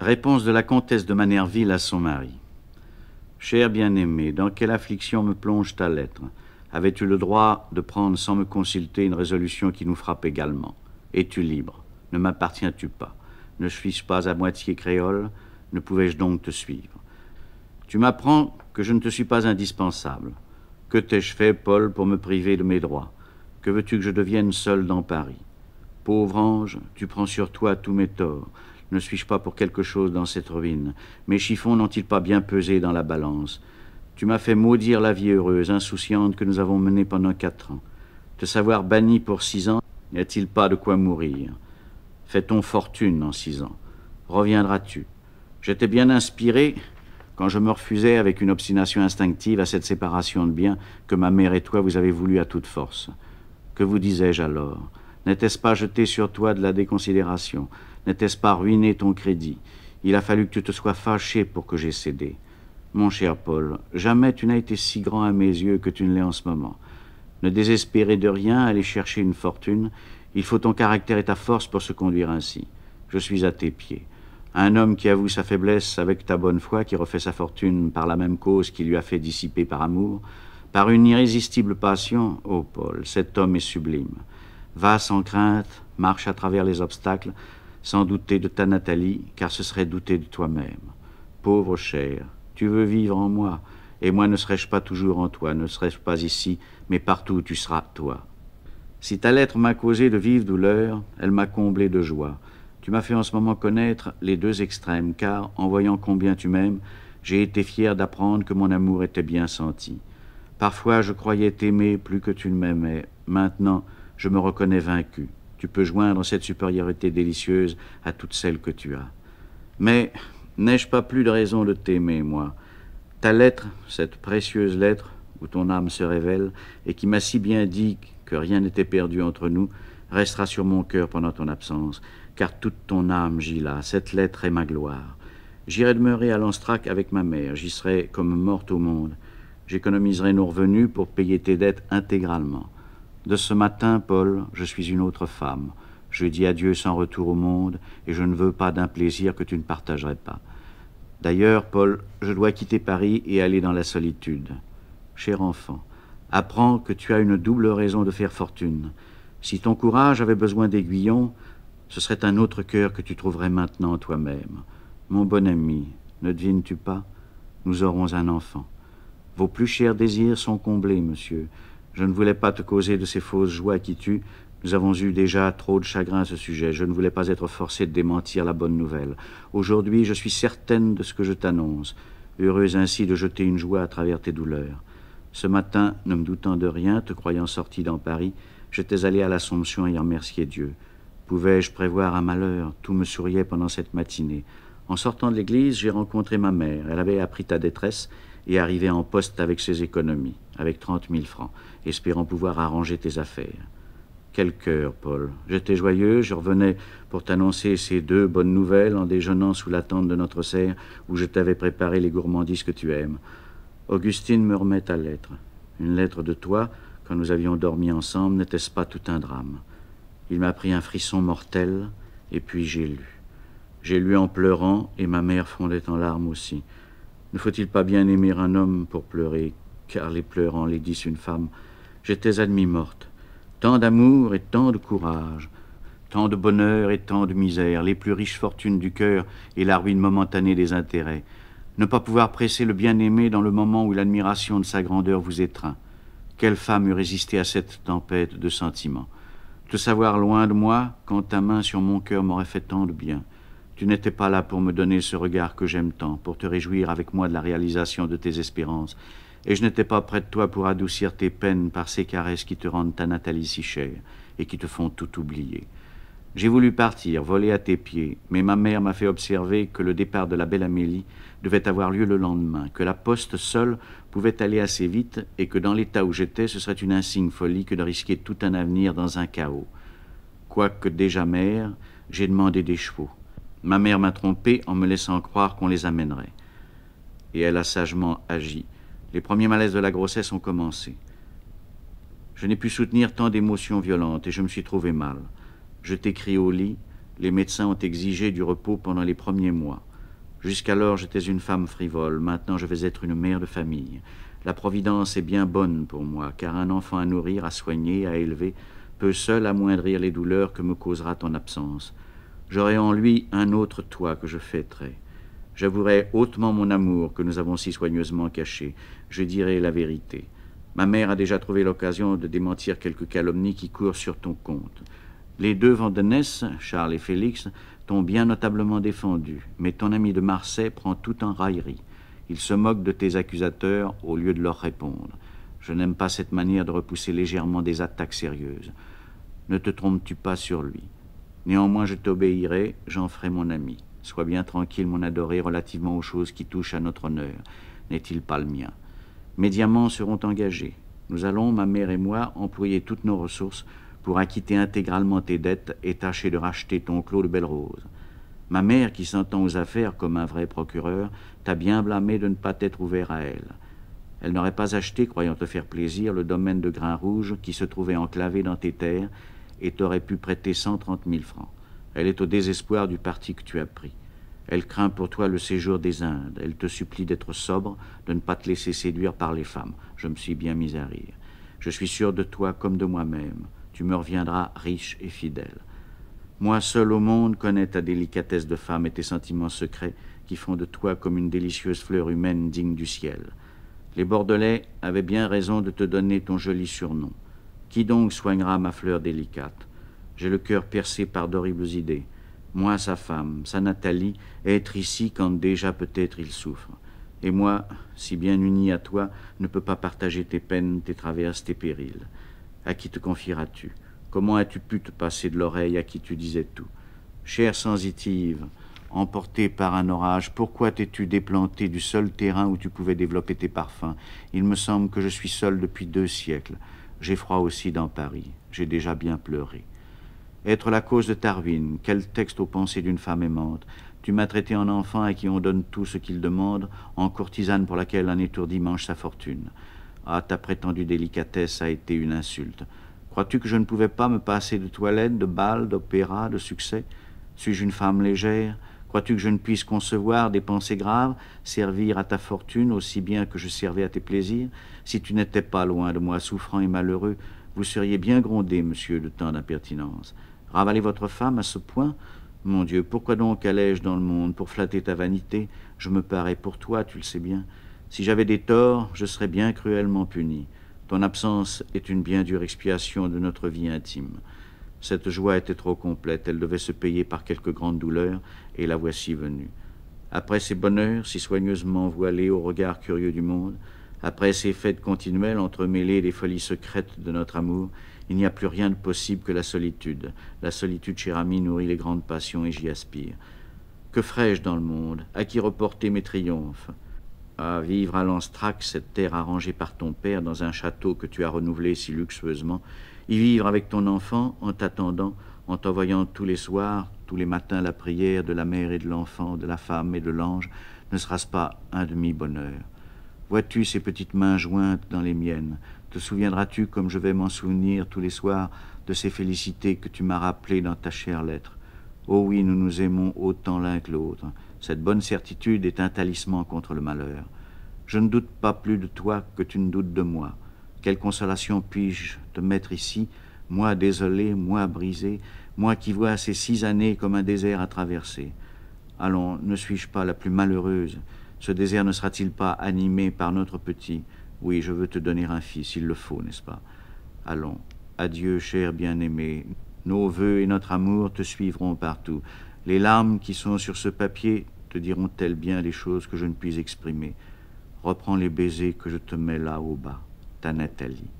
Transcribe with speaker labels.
Speaker 1: Réponse de la comtesse de Manerville à son mari. Cher bien-aimé, dans quelle affliction me plonge ta lettre Avais tu le droit de prendre sans me consulter une résolution qui nous frappe également Es-tu libre Ne m'appartiens-tu pas Ne suis-je pas à moitié créole Ne pouvais-je donc te suivre Tu m'apprends que je ne te suis pas indispensable. Que t'ai-je fait, Paul, pour me priver de mes droits Que veux-tu que je devienne seul dans Paris Pauvre ange, tu prends sur toi tous mes torts. Ne suis-je pas pour quelque chose dans cette ruine Mes chiffons n'ont-ils pas bien pesé dans la balance Tu m'as fait maudire la vie heureuse, insouciante que nous avons menée pendant quatre ans. Te savoir banni pour six ans, n'y a-t-il pas de quoi mourir Fais on fortune en six ans. Reviendras-tu J'étais bien inspiré quand je me refusais avec une obstination instinctive à cette séparation de biens que ma mère et toi vous avez voulu à toute force. Que vous disais-je alors N'était-ce pas jeter sur toi de la déconsidération N'était-ce pas ruiner ton crédit Il a fallu que tu te sois fâché pour que j'aie cédé. Mon cher Paul, jamais tu n'as été si grand à mes yeux que tu ne l'es en ce moment. Ne désespérer de rien, aller chercher une fortune. Il faut ton caractère et ta force pour se conduire ainsi. Je suis à tes pieds. Un homme qui avoue sa faiblesse avec ta bonne foi, qui refait sa fortune par la même cause qui lui a fait dissiper par amour, par une irrésistible passion, ô Paul, cet homme est sublime. Va sans crainte, marche à travers les obstacles, sans douter de ta Nathalie, car ce serait douter de toi-même. Pauvre chère, tu veux vivre en moi, et moi ne serais je pas toujours en toi, ne serais je pas ici, mais partout où tu seras toi. Si ta lettre m'a causé de vives douleurs, elle m'a comblé de joie. Tu m'as fait en ce moment connaître les deux extrêmes, car, en voyant combien tu m'aimes, j'ai été fier d'apprendre que mon amour était bien senti. Parfois je croyais t'aimer plus que tu ne m'aimais. Maintenant, je me reconnais vaincu. Tu peux joindre cette supériorité délicieuse à toutes celles que tu as. Mais n'ai-je pas plus de raison de t'aimer, moi Ta lettre, cette précieuse lettre où ton âme se révèle et qui m'a si bien dit que rien n'était perdu entre nous, restera sur mon cœur pendant ton absence, car toute ton âme gît là, cette lettre est ma gloire. J'irai demeurer à Lanstrac avec ma mère, j'y serai comme morte au monde. J'économiserai nos revenus pour payer tes dettes intégralement. De ce matin, Paul, je suis une autre femme. Je dis adieu sans retour au monde, et je ne veux pas d'un plaisir que tu ne partagerais pas. D'ailleurs, Paul, je dois quitter Paris et aller dans la solitude. Cher enfant, apprends que tu as une double raison de faire fortune. Si ton courage avait besoin d'aiguillon, ce serait un autre cœur que tu trouverais maintenant toi-même. Mon bon ami, ne devines-tu pas Nous aurons un enfant. Vos plus chers désirs sont comblés, monsieur. Je ne voulais pas te causer de ces fausses joies qui tuent. Nous avons eu déjà trop de chagrin à ce sujet. Je ne voulais pas être forcé de démentir la bonne nouvelle. Aujourd'hui, je suis certaine de ce que je t'annonce, heureuse ainsi de jeter une joie à travers tes douleurs. Ce matin, ne me doutant de rien, te croyant sorti dans Paris, j'étais allé à l'Assomption et remercier Dieu. Pouvais-je prévoir un malheur Tout me souriait pendant cette matinée. En sortant de l'église, j'ai rencontré ma mère. Elle avait appris ta détresse et arriver en poste avec ses économies, avec trente mille francs, espérant pouvoir arranger tes affaires. Quel cœur, Paul. J'étais joyeux, je revenais pour t'annoncer ces deux bonnes nouvelles en déjeunant sous la tente de notre serre où je t'avais préparé les gourmandises que tu aimes. Augustine me remet ta lettre. Une lettre de toi, quand nous avions dormi ensemble, n'était-ce pas tout un drame Il m'a pris un frisson mortel, et puis j'ai lu. J'ai lu en pleurant, et ma mère fondait en larmes aussi. Ne faut-il pas bien aimer un homme pour pleurer, car les pleurs les disent une femme J'étais à morte. Tant d'amour et tant de courage, tant de bonheur et tant de misère, les plus riches fortunes du cœur et la ruine momentanée des intérêts. Ne pas pouvoir presser le bien-aimé dans le moment où l'admiration de sa grandeur vous étreint. Quelle femme eût résisté à cette tempête de sentiments Te savoir loin de moi, quand ta main sur mon cœur m'aurait fait tant de bien. Tu n'étais pas là pour me donner ce regard que j'aime tant, pour te réjouir avec moi de la réalisation de tes espérances, et je n'étais pas près de toi pour adoucir tes peines par ces caresses qui te rendent ta Nathalie si chère et qui te font tout oublier. J'ai voulu partir, voler à tes pieds, mais ma mère m'a fait observer que le départ de la belle Amélie devait avoir lieu le lendemain, que la poste seule pouvait aller assez vite et que dans l'état où j'étais, ce serait une insigne folie que de risquer tout un avenir dans un chaos. Quoique déjà mère, j'ai demandé des chevaux. Ma mère m'a trompé en me laissant croire qu'on les amènerait. Et elle a sagement agi. Les premiers malaises de la grossesse ont commencé. Je n'ai pu soutenir tant d'émotions violentes et je me suis trouvé mal. Je t'écris au lit. Les médecins ont exigé du repos pendant les premiers mois. Jusqu'alors, j'étais une femme frivole. Maintenant, je vais être une mère de famille. La Providence est bien bonne pour moi, car un enfant à nourrir, à soigner, à élever, peut seul amoindrir les douleurs que me causera ton absence j'aurai en lui un autre toi que je fêterai. J'avouerai hautement mon amour que nous avons si soigneusement caché. Je dirai la vérité. Ma mère a déjà trouvé l'occasion de démentir quelques calomnies qui courent sur ton compte. Les deux Vandenesse, Charles et Félix, t'ont bien notablement défendu, mais ton ami de Marseille prend tout en raillerie. Il se moque de tes accusateurs au lieu de leur répondre. Je n'aime pas cette manière de repousser légèrement des attaques sérieuses. Ne te trompes-tu pas sur lui Néanmoins, je t'obéirai, j'en ferai mon ami. Sois bien tranquille, mon adoré, relativement aux choses qui touchent à notre honneur. N'est-il pas le mien Mes diamants seront engagés. Nous allons, ma mère et moi, employer toutes nos ressources pour acquitter intégralement tes dettes et tâcher de racheter ton clos de Belle-Rose. Ma mère, qui s'entend aux affaires comme un vrai procureur, t'a bien blâmé de ne pas t'être ouvert à elle. Elle n'aurait pas acheté, croyant te faire plaisir, le domaine de Grain Rouge qui se trouvait enclavé dans tes terres et t'aurais pu prêter cent trente mille francs. Elle est au désespoir du parti que tu as pris. Elle craint pour toi le séjour des Indes. Elle te supplie d'être sobre, de ne pas te laisser séduire par les femmes. Je me suis bien mis à rire. Je suis sûr de toi comme de moi-même. Tu me reviendras riche et fidèle. Moi seul au monde connais ta délicatesse de femme et tes sentiments secrets qui font de toi comme une délicieuse fleur humaine digne du ciel. Les Bordelais avaient bien raison de te donner ton joli surnom. Qui donc soignera ma fleur délicate J'ai le cœur percé par d'horribles idées. Moi, sa femme, sa Nathalie, être ici quand déjà peut-être il souffre. Et moi, si bien unie à toi, ne peux pas partager tes peines, tes traverses, tes périls. À qui te confieras-tu Comment as-tu pu te passer de l'oreille à qui tu disais tout Chère sensitive, emportée par un orage, pourquoi t'es-tu déplantée du seul terrain où tu pouvais développer tes parfums Il me semble que je suis seule depuis deux siècles. J'ai froid aussi dans Paris, j'ai déjà bien pleuré. Être la cause de Tarwin, quel texte aux pensées d'une femme aimante. Tu m'as traité en enfant à qui on donne tout ce qu'il demande, en courtisane pour laquelle un étourdi mange sa fortune. Ah, ta prétendue délicatesse a été une insulte. Crois-tu que je ne pouvais pas me passer de toilettes, de bal, d'opéra, de succès Suis-je une femme légère Crois-tu que je ne puisse concevoir des pensées graves, servir à ta fortune aussi bien que je servais à tes plaisirs Si tu n'étais pas loin de moi, souffrant et malheureux, vous seriez bien grondé, monsieur, de tant d'impertinence. Ravaler votre femme à ce point Mon Dieu, pourquoi donc allais-je dans le monde Pour flatter ta vanité Je me parais pour toi, tu le sais bien. Si j'avais des torts, je serais bien cruellement puni. Ton absence est une bien dure expiation de notre vie intime. Cette joie était trop complète, elle devait se payer par quelques grande douleur, et la voici venue. Après ces bonheurs, si soigneusement voilés aux regard curieux du monde, après ces fêtes continuelles entremêlées des folies secrètes de notre amour, il n'y a plus rien de possible que la solitude. La solitude, cher ami, nourrit les grandes passions et j'y aspire. Que ferais-je dans le monde À qui reporter mes triomphes À vivre à l'Anstrac, cette terre arrangée par ton père dans un château que tu as renouvelé si luxueusement, y vivre avec ton enfant en t'attendant, en t'envoyant tous les soirs, tous les matins la prière de la mère et de l'enfant, de la femme et de l'ange, ne sera-ce pas un demi-bonheur Vois-tu ces petites mains jointes dans les miennes Te souviendras-tu, comme je vais m'en souvenir tous les soirs, de ces félicités que tu m'as rappelées dans ta chère lettre Oh oui, nous nous aimons autant l'un que l'autre. Cette bonne certitude est un talisman contre le malheur. Je ne doute pas plus de toi que tu ne doutes de moi. Quelle consolation puis-je te mettre ici, moi désolé, moi brisé, moi qui vois ces six années comme un désert à traverser Allons, ne suis-je pas la plus malheureuse Ce désert ne sera-t-il pas animé par notre petit Oui, je veux te donner un fils, il le faut, n'est-ce pas Allons, adieu, cher bien-aimé. Nos voeux et notre amour te suivront partout. Les larmes qui sont sur ce papier te diront-elles bien les choses que je ne puis exprimer Reprends les baisers que je te mets là au bas ta Nathalie.